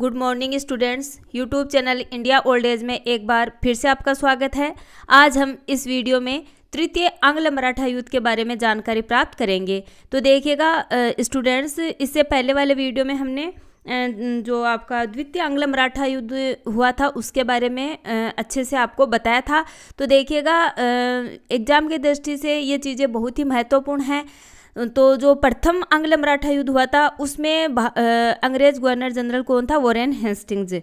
good morning students YouTube channel India old age में एक बार फिर से आपका स्वागत है आज हम इस वीडियो में तृतीय आंग्ल मराठा युद्ध के बारे में जानकारी प्राप्त करेंगे तो देखिएगा स्टूडेंट्स इससे पहले वाले वीडियो में हमने जो आपका द्वितीय आंग्ल मराठा युद्ध हुआ था उसके बारे में अच्छे से आपको बताया था तो देखिएगा एग्ज़ाम की दृष्टि से ये चीज़ें बहुत ही महत्वपूर्ण हैं तो जो प्रथम आंग्ल मराठा युद्ध हुआ था उसमें अंग्रेज गवर्नर जनरल कौन था वॉरेन हेस्टिंग्स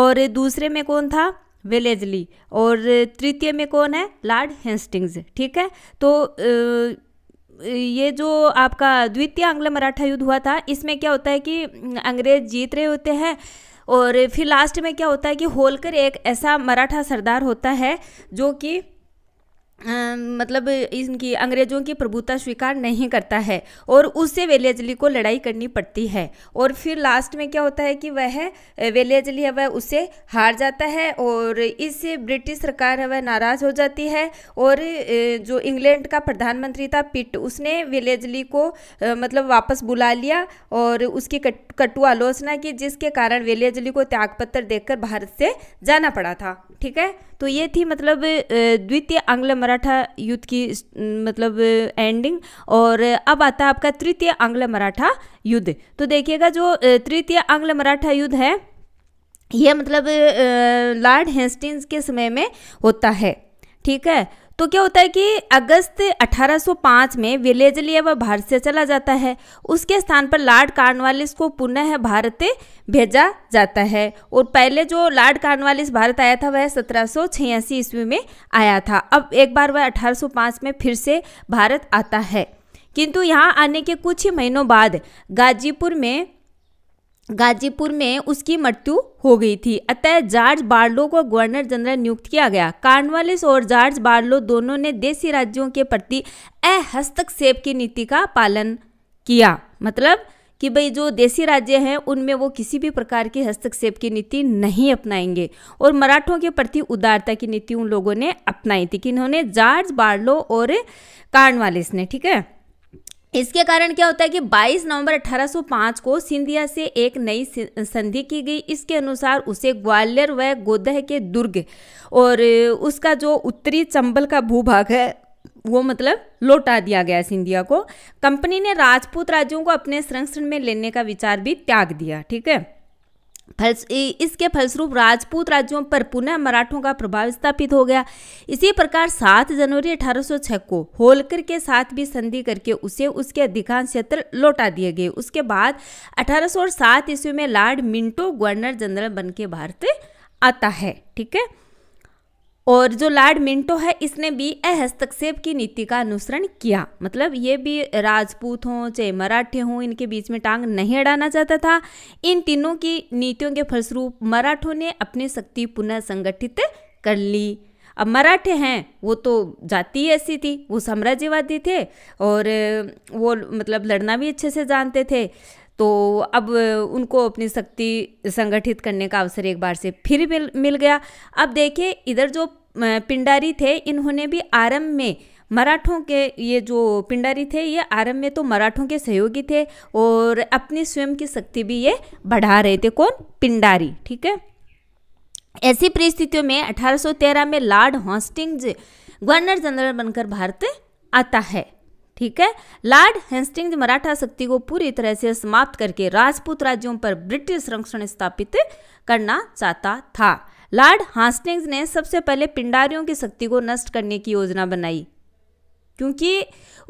और दूसरे में कौन था वेलेजली और तृतीय में कौन है लॉर्ड हेस्टिंग्स ठीक है तो ये जो आपका द्वितीय आंग्ल मराठा युद्ध हुआ था इसमें क्या होता है कि अंग्रेज जीत रहे होते हैं और फिर लास्ट में क्या होता है कि होलकर एक ऐसा मराठा सरदार होता है जो कि मतलब इनकी अंग्रेज़ों की प्रभुता स्वीकार नहीं करता है और उससे वेलियाजली को लड़ाई करनी पड़ती है और फिर लास्ट में क्या होता है कि वह वेलियाजली है वह उससे हार जाता है और इससे ब्रिटिश सरकार है वह नाराज़ हो जाती है और जो इंग्लैंड का प्रधानमंत्री था पिट उसने वेलियाजली को मतलब वापस बुला लिया और उसकी कट, कटु आलोचना की जिसके कारण वेलियाजली को त्यागपत्र देकर भारत से जाना पड़ा था ठीक है तो ये थी मतलब द्वितीय आंग्ल मराठा युद्ध की मतलब एंडिंग और अब आता है आपका तृतीय आंग्ल मराठा युद्ध तो देखिएगा जो तृतीय आंग्ल मराठा युद्ध है यह मतलब लॉर्ड हेस्टिंग्स के समय में होता है ठीक है तो क्या होता है कि अगस्त 1805 में विलेजलिया वह भारत से चला जाता है उसके स्थान पर लॉर्ड कार्नवालिस को पुनः भारत भेजा जाता है और पहले जो लॉर्ड कार्नवालिस भारत आया था वह सत्रह ईस्वी में आया था अब एक बार वह 1805 में फिर से भारत आता है किंतु यहाँ आने के कुछ ही महीनों बाद गाजीपुर में गाजीपुर में उसकी मृत्यु हो गई थी अतः जॉर्ज बार्लो को गवर्नर जनरल नियुक्त किया गया कार्नवालिस और जॉर्ज बार्लो दोनों ने देसी राज्यों के प्रति अहस्तक्षेप की नीति का पालन किया मतलब कि भाई जो देसी राज्य हैं उनमें वो किसी भी प्रकार की हस्तक्षेप की नीति नहीं अपनाएंगे और मराठों के प्रति उदारता की नीति उन लोगों ने अपनाई थी कि इन्होंने जॉर्ज बार्लो और कार्नवालिस ने ठीक है इसके कारण क्या होता है कि 22 नवंबर 1805 को सिंधिया से एक नई संधि की गई इसके अनुसार उसे ग्वालियर व गोदह के दुर्ग और उसका जो उत्तरी चंबल का भूभाग है वो मतलब लौटा दिया गया सिंधिया को कंपनी ने राजपूत राज्यों को अपने संरक्षण में लेने का विचार भी त्याग दिया ठीक है फलस इसके फलस्वरूप राजपूत राज्यों पर पुनः मराठों का प्रभाव स्थापित हो गया इसी प्रकार 7 जनवरी 1806 को होलकर के साथ भी संधि करके उसे उसके अधिकांश क्षेत्र लौटा दिए गए उसके बाद 1807 ईस्वी में लॉर्ड मिंटो गवर्नर जनरल बन के भारत आता है ठीक है और जो लॉर्ड मिंटो है इसने भी अहस्तक्षेप की नीति का अनुसरण किया मतलब ये भी राजपूत हों चाहे मराठे हों इनके बीच में टांग नहीं अड़ाना चाहता था इन तीनों की नीतियों के फलस्वरूप मराठों ने अपनी शक्ति पुनः संगठित कर ली अब मराठे हैं वो तो जाति ऐसी थी वो साम्राज्यवादी थे और वो मतलब लड़ना भी अच्छे से जानते थे तो अब उनको अपनी शक्ति संगठित करने का अवसर एक बार से फिर मिल मिल गया अब देखिए इधर जो पिंडारी थे इन्होंने भी आरंभ में मराठों के ये जो पिंडारी थे ये आरंभ में तो मराठों के सहयोगी थे और अपनी स्वयं की शक्ति भी ये बढ़ा रहे थे कौन पिंडारी ठीक है ऐसी परिस्थितियों में 1813 में लॉर्ड हॉस्टिंग्स गवर्नर जनरल बनकर भारत आता है ठीक है लॉर्ड हेस्टिंग्स मराठा शक्ति को पूरी तरह से समाप्त करके राजपूत राज्यों पर ब्रिटिश संरक्षण स्थापित करना चाहता था लॉर्ड हास्टिंग्स ने सबसे पहले पिंडारियों की शक्ति को नष्ट करने की योजना बनाई क्योंकि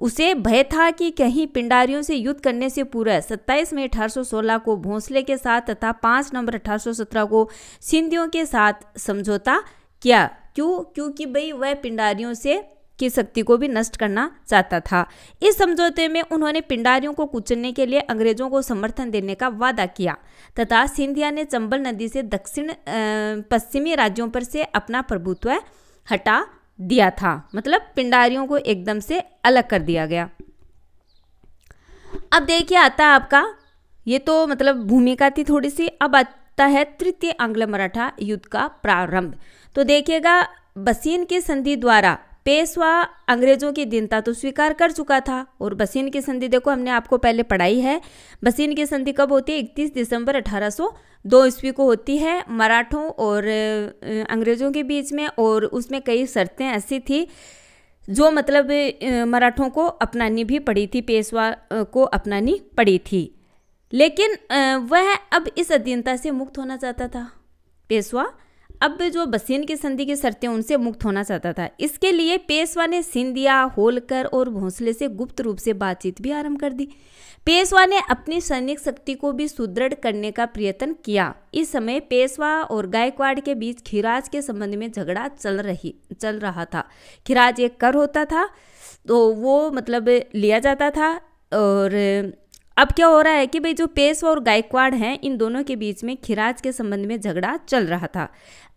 उसे भय था कि कहीं पिंडारियों से युद्ध करने से पूर्व 27 मई 1816 को भोंसले के साथ तथा 5 नवंबर 1817 को सिंधियों के साथ समझौता किया क्यों क्योंकि भाई वह पिंडारियों से की शक्ति को भी नष्ट करना चाहता था इस समझौते में उन्होंने पिंडारियों को कुचलने के लिए अंग्रेजों को समर्थन देने का वादा किया तथा सिंधिया ने चंबल नदी से दक्षिण पश्चिमी राज्यों पर से अपना प्रभुत्व हटा दिया था मतलब पिंडारियों को एकदम से अलग कर दिया गया अब देखिए आता है आपका ये तो मतलब भूमिका थी थोड़ी सी अब आता है तृतीय आंग्ल मराठा युद्ध का प्रारंभ तो देखिएगा बसीन की संधि द्वारा पेशवा अंग्रेजों की दीनता तो स्वीकार कर चुका था और बसीन की संधि देखो हमने आपको पहले पढ़ाई है बसीन की संधि कब होती है 31 दिसंबर 1802 ईस्वी को होती है मराठों और अंग्रेजों के बीच में और उसमें कई शर्तें ऐसी थी जो मतलब मराठों को अपनानी भी पड़ी थी पेशवा को अपनानी पड़ी थी लेकिन वह अब इस अधीनता से मुक्त होना चाहता था पेशवा अब जो बसीन की संधि की शर्तें उनसे मुक्त होना चाहता था इसके लिए पेशवा ने सिंधिया होलकर और भोंसले से गुप्त रूप से बातचीत भी आरंभ कर दी पेशवा ने अपनी सैनिक शक्ति को भी सुदृढ़ करने का प्रयत्न किया इस समय पेशवा और गायकवाड़ के बीच खिराज के संबंध में झगड़ा चल रही चल रहा था खिराज एक कर होता था तो वो मतलब लिया जाता था और अब क्या हो रहा है कि भाई जो पेशवा और गायकवाड़ हैं इन दोनों के बीच में खिराज के संबंध में झगड़ा चल रहा था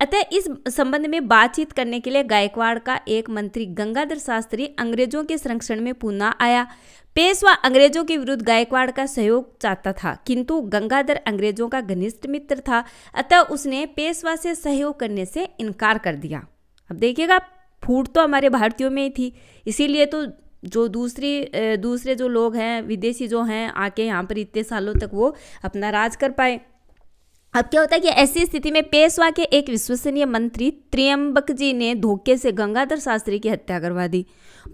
अतः इस संबंध में बातचीत करने के लिए गायकवाड़ का एक मंत्री गंगाधर शास्त्री अंग्रेजों के संरक्षण में पूना आया पेशवा अंग्रेजों के विरुद्ध गायकवाड़ का सहयोग चाहता था किंतु गंगाधर अंग्रेजों का घनिष्ठ मित्र था अतः उसने पेशवा से सहयोग करने से इनकार कर दिया अब देखिएगा फूट तो हमारे भारतीयों में ही थी इसीलिए तो जो दूसरी दूसरे जो लोग हैं विदेशी जो हैं आके यहाँ पर इतने सालों तक वो अपना राज कर पाए अब क्या होता है कि ऐसी स्थिति में पेशवा के एक विश्वसनीय मंत्री त्रियम्बक जी ने धोखे से गंगाधर शास्त्री की हत्या करवा दी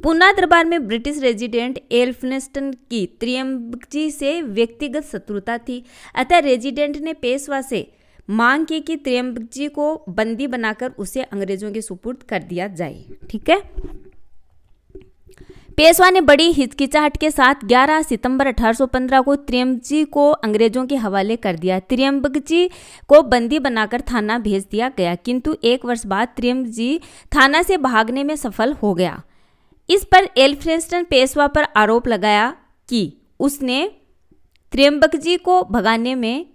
पुना दरबार में ब्रिटिश रेजिडेंट एल्फनेस्टन की त्रियम्बक जी से व्यक्तिगत शत्रुता थी अतः रेजिडेंट ने पेशवा से मांग की कि त्रियम्बक जी को बंदी बनाकर उसे अंग्रेजों के सुपुर्द कर दिया जाए ठीक है पेशवा ने बड़ी हिचकिचाहट के साथ 11 सितंबर 1815 को त्रियम्बजी को अंग्रेजों के हवाले कर दिया त्रियम्बकजी को बंदी बनाकर थाना भेज दिया गया किंतु एक वर्ष बाद त्रियम्बजी थाना से भागने में सफल हो गया इस पर एल्फ्रेंस्टन पेशवा पर आरोप लगाया कि उसने त्रियम्बकजी को भगाने में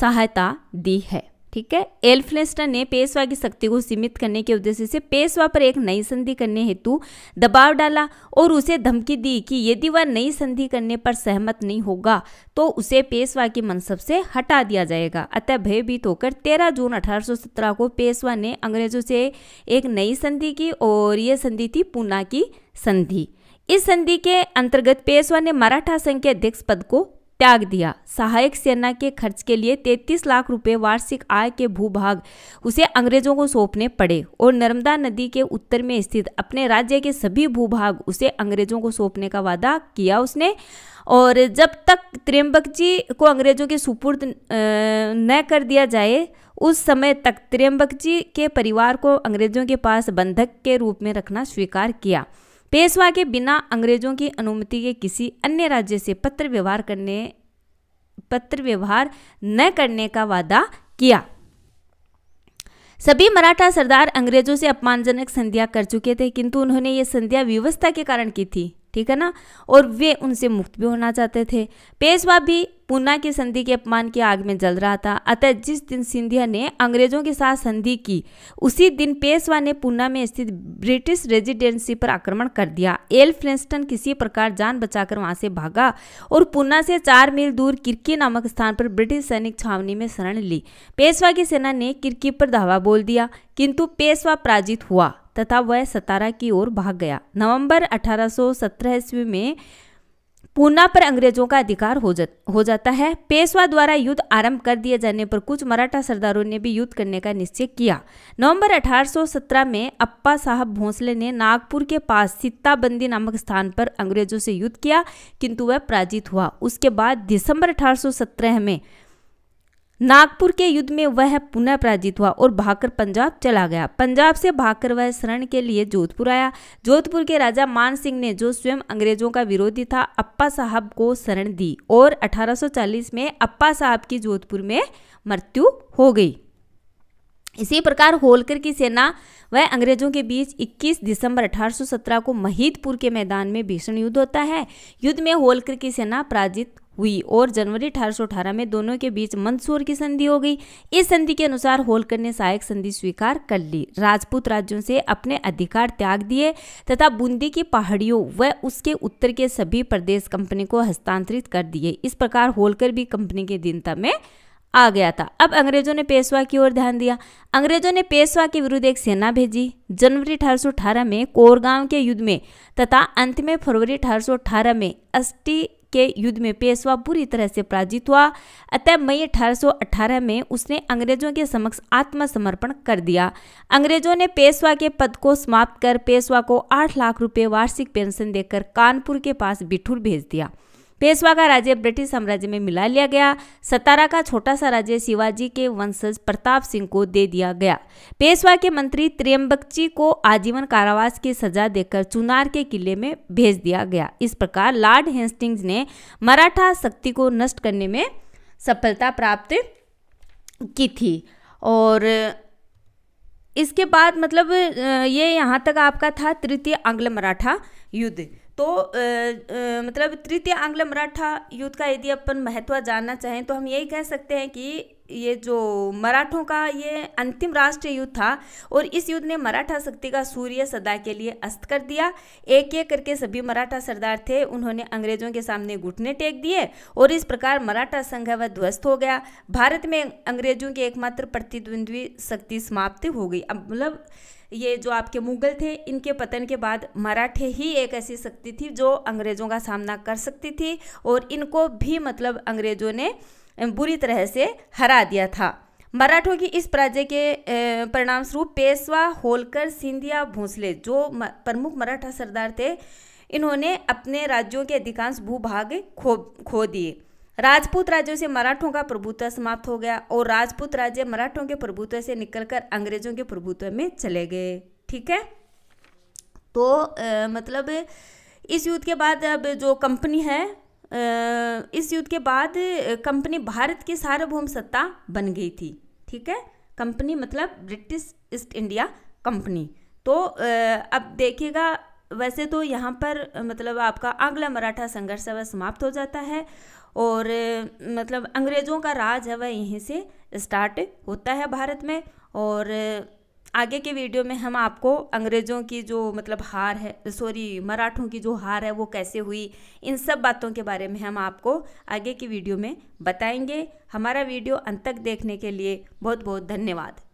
सहायता दी है ठीक है एल्फ्लेस्टन ने पेशवा की शक्ति को सीमित करने के उद्देश्य से पेशवा पर एक नई संधि करने हेतु दबाव डाला और उसे धमकी दी कि यदि वह नई संधि करने पर सहमत नहीं होगा तो उसे पेशवा की मनसब से हटा दिया जाएगा अतः भयभीत होकर 13 जून 1817 को पेशवा ने अंग्रेजों से एक नई संधि की और यह संधि थी पूना की संधि इस संधि के अंतर्गत पेशवा ने मराठा संघ के अध्यक्ष पद को त्याग दिया सहायक सेना के खर्च के लिए 33 लाख रुपए वार्षिक आय के भूभाग उसे अंग्रेजों को सौंपने पड़े और नर्मदा नदी के उत्तर में स्थित अपने राज्य के सभी भूभाग उसे अंग्रेजों को सौंपने का वादा किया उसने और जब तक त्रियम्बक जी को अंग्रेजों के सुपुर्द न कर दिया जाए उस समय तक त्रियम्बक जी के परिवार को अंग्रेजों के पास बंधक के रूप में रखना स्वीकार किया पेशवा के बिना अंग्रेजों की अनुमति के किसी अन्य राज्य से पत्र व्यवहार करने पत्र व्यवहार न करने का वादा किया सभी मराठा सरदार अंग्रेजों से अपमानजनक संध्या कर चुके थे किंतु उन्होंने ये संध्या व्यवस्था के कारण की थी ठीक है ना और वे उनसे मुक्त भी होना चाहते थे पेशवा भी पूना की संधि के अपमान की आग में जल रहा था अतः जिस दिन सिंधिया ने अंग्रेजों के साथ संधि की उसी दिन पेशवा ने पूना में स्थित ब्रिटिश रेजिडेंसी पर आक्रमण कर दिया एल फ्रेंस्टन किसी प्रकार जान बचाकर वहां से भागा और पूना से चार मील दूर किरकी नामक स्थान पर ब्रिटिश सैनिक छावनी में शरण ली पेशवा की सेना ने किरकी पर धावा बोल दिया किंतु पेशवा पराजित हुआ तथा वह सतारा की ओर भाग गया नवंबर 1817 ईस्वी में पूना पर अंग्रेजों का अधिकार हो जा हो जाता है पेशवा द्वारा युद्ध आरंभ कर दिए जाने पर कुछ मराठा सरदारों ने भी युद्ध करने का निश्चय किया नवंबर 1817 में अप्पा साहब भोंसले ने नागपुर के पास सित्ताबंदी नामक स्थान पर अंग्रेजों से युद्ध किया किंतु वह पराजित हुआ उसके बाद दिसंबर 1817 में नागपुर के युद्ध में वह पुनः पराजित हुआ और भागकर पंजाब चला गया पंजाब से भागकर वह शरण के लिए जोधपुर आया जोधपुर के राजा मान सिंह ने जो स्वयं अंग्रेजों का विरोधी था अप्पा साहब को शरण दी और 1840 में अप्पा साहब की जोधपुर में मृत्यु हो गई इसी प्रकार होलकर की सेना वह अंग्रेजों के बीच 21 दिसंबर 1817 को महिदपुर के मैदान में भीषण युद्ध होता है युद्ध में होलकर की सेना पराजित हुई और जनवरी 1818 में दोनों के बीच मंदसूर की संधि हो गई इस संधि के अनुसार होलकर ने सहायक संधि स्वीकार कर ली राजपूत राज्यों से अपने अधिकार त्याग दिए तथा बूंदी की पहाड़ियों व उसके उत्तर के सभी प्रदेश कंपनी को हस्तांतरित कर दिए इस प्रकार होलकर भी कंपनी के दिनता में आ गया था अब अंग्रेजों ने पेशवा की ओर ध्यान दिया अंग्रेजों ने पेशवा के विरुद्ध एक सेना भेजी जनवरी अठारह में कोरगांव के युद्ध में तथा अंत में फरवरी अठारह में अस्टी के युद्ध में पेशवा पूरी तरह से पराजित हुआ अतः मई 1818 में उसने अंग्रेजों के समक्ष आत्मसमर्पण कर दिया अंग्रेजों ने पेशवा के पद को समाप्त कर पेशवा को 8 लाख रुपए वार्षिक पेंशन देकर कानपुर के पास बिठूर भेज दिया पेशवा का राज्य ब्रिटिश साम्राज्य में मिला लिया गया सतारा का छोटा सा राज्य शिवाजी के वंशज प्रताप सिंह को दे दिया गया पेशवा के मंत्री त्रियम्बकची को आजीवन कारावास की सजा देकर चुनार के किले में भेज दिया गया इस प्रकार लॉर्ड हेस्टिंग्स ने मराठा शक्ति को नष्ट करने में सफलता प्राप्त की थी और इसके बाद मतलब ये यहाँ तक आपका था तृतीय आंग्ल मराठा युद्ध तो आ, आ, मतलब तृतीय आंग्ल मराठा युद्ध का यदि अपन महत्व जानना चाहें तो हम यही कह सकते हैं कि ये जो मराठों का ये अंतिम राष्ट्रीय युद्ध था और इस युद्ध ने मराठा शक्ति का सूर्य सदा के लिए अस्त कर दिया एक एक करके सभी मराठा सरदार थे उन्होंने अंग्रेजों के सामने घुटने टेक दिए और इस प्रकार मराठा संघ वह ध्वस्त हो गया भारत में अंग्रेजों की एकमात्र प्रतिद्वंद्वी शक्ति समाप्त हो गई अब मतलब ये जो आपके मुग़ल थे इनके पतन के बाद मराठे ही एक ऐसी शक्ति थी जो अंग्रेज़ों का सामना कर सकती थी और इनको भी मतलब अंग्रेज़ों ने बुरी तरह से हरा दिया था मराठों की इस पराजय के परिणाम स्वरूप पेशवा होलकर सिंधिया भोंसले जो प्रमुख मराठा सरदार थे इन्होंने अपने राज्यों के अधिकांश भूभाग खो खो दिए राजपूत राज्यों से मराठों का प्रभुत्व समाप्त हो गया और राजपूत राज्य मराठों के प्रभुत्व से निकलकर अंग्रेजों के प्रभुत्व में चले गए ठीक है तो आ, मतलब इस युद्ध के बाद अब जो कंपनी है इस युद्ध के बाद कंपनी भारत की सार्वभौम सत्ता बन गई थी ठीक है कंपनी मतलब ब्रिटिश ईस्ट इंडिया कंपनी तो अब देखिएगा वैसे तो यहाँ पर मतलब आपका आंग्ला मराठा संघर्ष है वह समाप्त हो जाता है और मतलब अंग्रेज़ों का राज है वह यहीं से स्टार्ट होता है भारत में और आगे के वीडियो में हम आपको अंग्रेज़ों की जो मतलब हार है सॉरी मराठों की जो हार है वो कैसे हुई इन सब बातों के बारे में हम आपको आगे की वीडियो में बताएंगे हमारा वीडियो अंत तक देखने के लिए बहुत बहुत धन्यवाद